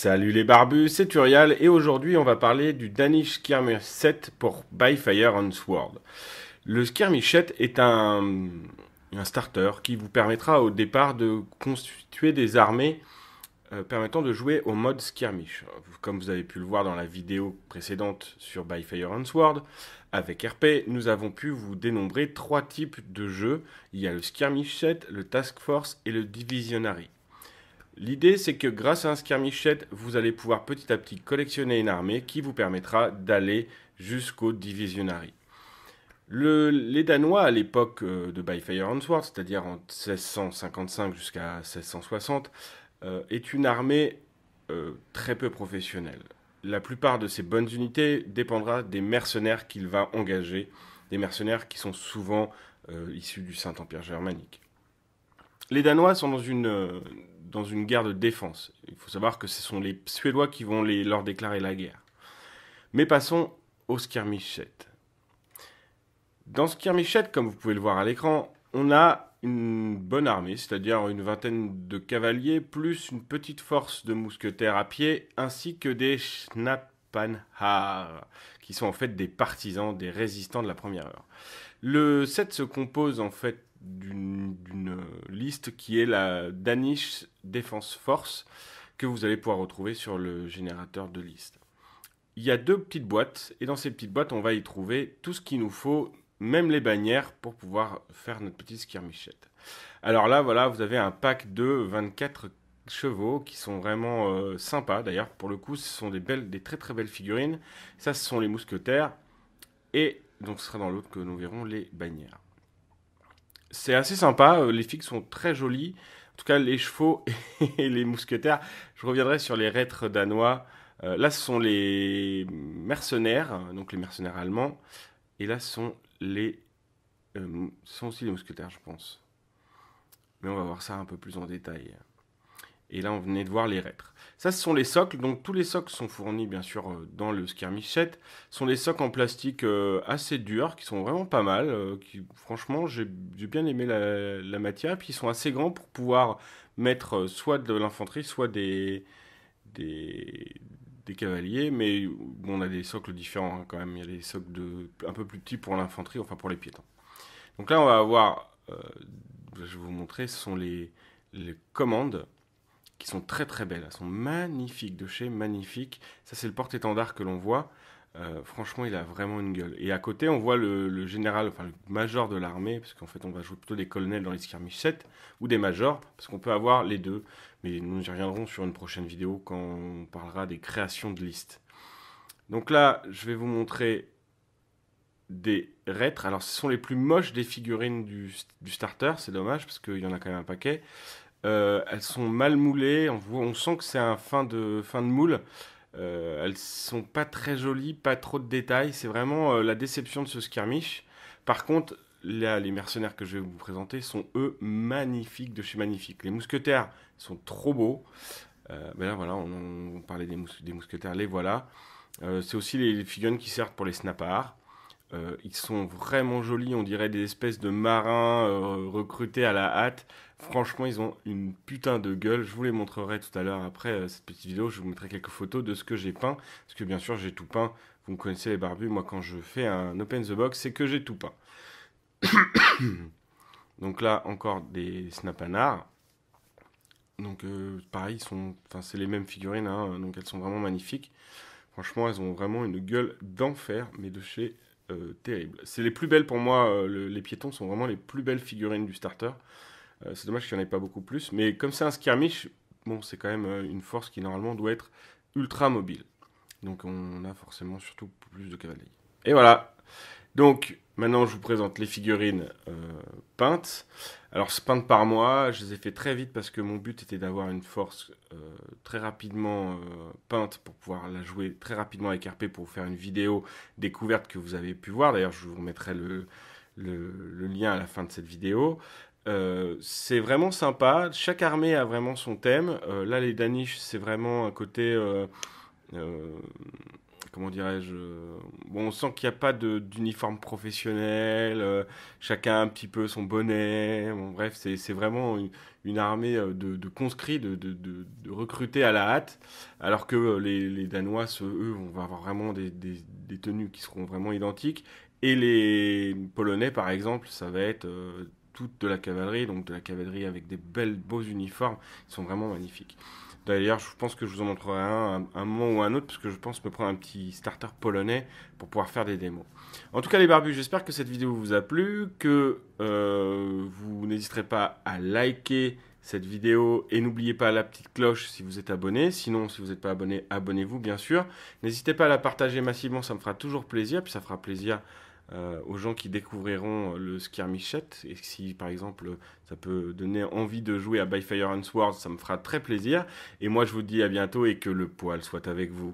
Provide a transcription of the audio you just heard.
Salut les barbus, c'est Turial et aujourd'hui on va parler du Danish Skirmish Set pour By Fire Sword. Le Skirmish Set est un, starter qui vous permettra au départ de constituer des armées euh, permettant de jouer au mode Skirmish. Comme vous avez pu le voir dans la vidéo précédente sur By Fire Sword, avec RP, nous avons pu vous dénombrer trois types de jeux. Il y a le Skirmish Set, le Task Force et le Divisionary. L'idée, c'est que grâce à un skirmishet, vous allez pouvoir petit à petit collectionner une armée qui vous permettra d'aller jusqu'au divisionnari les Danois, à l'époque euh, de and Sword, c'est-à-dire en 1655 jusqu'à 1660, euh, est une armée euh, très peu professionnelle. La plupart de ses bonnes unités dépendra des mercenaires qu'il va engager, des mercenaires qui sont souvent issus du Saint-Empire germanique les Danois sont dans une, euh, dans une guerre de défense. Il faut savoir que ce sont les Suédois qui vont leur déclarer la guerre. Mais passons au skirmishettes. Dans skirmishettes, comme vous pouvez le voir à l'écran, on a une bonne armée, c'est-à-dire une vingtaine de cavaliers, plus une petite force de mousquetaires à pied, ainsi que des schnapanhar, qui sont en fait des partisans, des résistants de la première heure. Le set se compose en fait d'une liste qui est la Danish Defense Force que vous allez pouvoir retrouver sur le générateur de liste. Il y a deux petites boîtes et dans ces petites boîtes on va y trouver tout ce qu'il nous faut, même les bannières pour pouvoir faire notre petite skirmishette Alors là voilà vous avez un pack de 24 chevaux qui sont vraiment euh, sympas d'ailleurs pour le coup ce sont des, belles, des très très belles figurines. Ça ce sont les mousquetaires et donc ce sera dans l'autre que nous verrons les bannières c'est assez sympa. Euh, les figues sont très jolies. En tout cas, les chevaux et les mousquetaires. Je reviendrai sur les reîtres danois. Euh, là, ce sont les mercenaires, euh, donc les mercenaires allemands. Et là, sont les. ce sont aussi les mousquetaires, je pense. Mais on va voir ça un peu plus en détail. Et là, on venait de voir les rêtres. Ça, ce sont les socles. Donc, tous les socles sont fournis, bien sûr, euh, dans le Skirmish set. Ce sont des socles en plastique euh, assez durs, qui sont vraiment pas mal. Euh, qui, franchement, j'ai bien aimé la, la, matière. Puis, ils sont assez grands pour pouvoir mettre soit de l'infanterie, soit des, des, cavaliers. Mais bon, on a des socles différents hein, quand même. Il y a des socles de, un peu plus petits pour l'infanterie, enfin pour les piétons. Donc là, on va avoir... je vais vous montrer, ce sont les, les commandes qui sont très très belles. Elles sont magnifiques, de chez magnifiques. Ça, c'est le porte-étendard que l'on voit. Euh, franchement, il a vraiment une gueule. Et à côté, on voit le, général, enfin le major de l'armée, parce qu'en fait, on va jouer plutôt des colonels dans les skirmish 7 ou des majors, parce qu'on peut avoir les deux. Mais nous y reviendrons sur une prochaine vidéo quand on parlera des créations de listes. Donc là, je vais vous montrer des reîtres. Alors, ce sont les plus moches des figurines du starter, c'est dommage, parce qu'il y en a quand même un paquet. Euh, elles sont mal moulées, on, on sent que c'est un fin de, fin de moule. Euh, elles sont pas très jolies, pas trop de détails. C'est vraiment euh, la déception de ce skirmish. Par contre, les mercenaires que je vais vous présenter sont eux magnifiques de chez Magnifique Les mousquetaires sont trop beaux. ben voilà, on, parlait des, mousquetaires, les voilà. c'est aussi les, les, qui servent pour les snappards euh, ils sont vraiment jolis, on dirait des espèces de marins euh, recrutés à la hâte. Franchement, ils ont une putain de gueule. Je vous les montrerai tout à l'heure après euh, cette petite vidéo. Je vous mettrai quelques photos de ce que j'ai peint. Parce que bien sûr, j'ai tout peint. Vous me connaissez les barbus. Moi, quand je fais un open the box, c'est que j'ai tout peint. Donc là, encore des snapanards. Donc pareil, ils c'est les mêmes figurines. Hein. donc elles sont vraiment magnifiques. Franchement, elles ont vraiment une gueule d'enfer, mais de chez euh, terrible. C'est les plus belles pour moi, euh, les piétons sont vraiment les plus belles figurines du starter. Euh, c'est dommage qu'il n'y en ait pas beaucoup plus, mais comme c'est un skirmish, bon, c'est quand même une force qui normalement doit être ultra mobile. Donc on a forcément surtout plus de cavalerie. Et voilà. Donc Maintenant, je vous présente les figurines euh, peintes. Alors, ce peintes par moi, je les ai fait très vite parce que mon but était d'avoir une force euh, très rapidement euh, peinte pour pouvoir la jouer très rapidement avec RP pour faire une vidéo découverte que vous avez pu voir. D'ailleurs, je vous remettrai le, lien à la fin de cette vidéo. c'est vraiment sympa. Chaque armée a vraiment son thème. là, les Danish, c'est vraiment un côté comment dirais-je euh, Bon, on sent qu'il n'y a pas d'uniforme professionnel, euh, chacun un petit peu son bonnet. bref, c'est vraiment une, armée euh, de, conscrits, de, recrutés à la hâte, alors que les, Danois, eux, vont avoir vraiment des, tenues qui seront vraiment identiques. Et les Polonais, par exemple, ça va être toute de la cavalerie, donc de la cavalerie avec des belles, beaux uniformes, ils sont vraiment magnifiques. D'ailleurs, je pense que je vous en montrerai un à un moment ou un autre, parce que je pense me prendre un petit starter polonais pour pouvoir faire des démos. En tout cas, les barbus, j'espère que cette vidéo vous a plu, que euh, vous n'hésiterez pas à liker cette vidéo et n'oubliez pas la petite cloche si vous êtes abonné. Sinon, si vous n'êtes pas abonné, abonnez-vous bien sûr. N'hésitez pas à la partager massivement, ça me fera toujours plaisir, puis ça fera plaisir euh, aux gens qui découvriront euh, le skirmishette. Et si par exemple ça peut donner envie de jouer à By Fire and Sword, ça me fera très plaisir. Et moi je vous dis à bientôt et que le poil soit avec vous.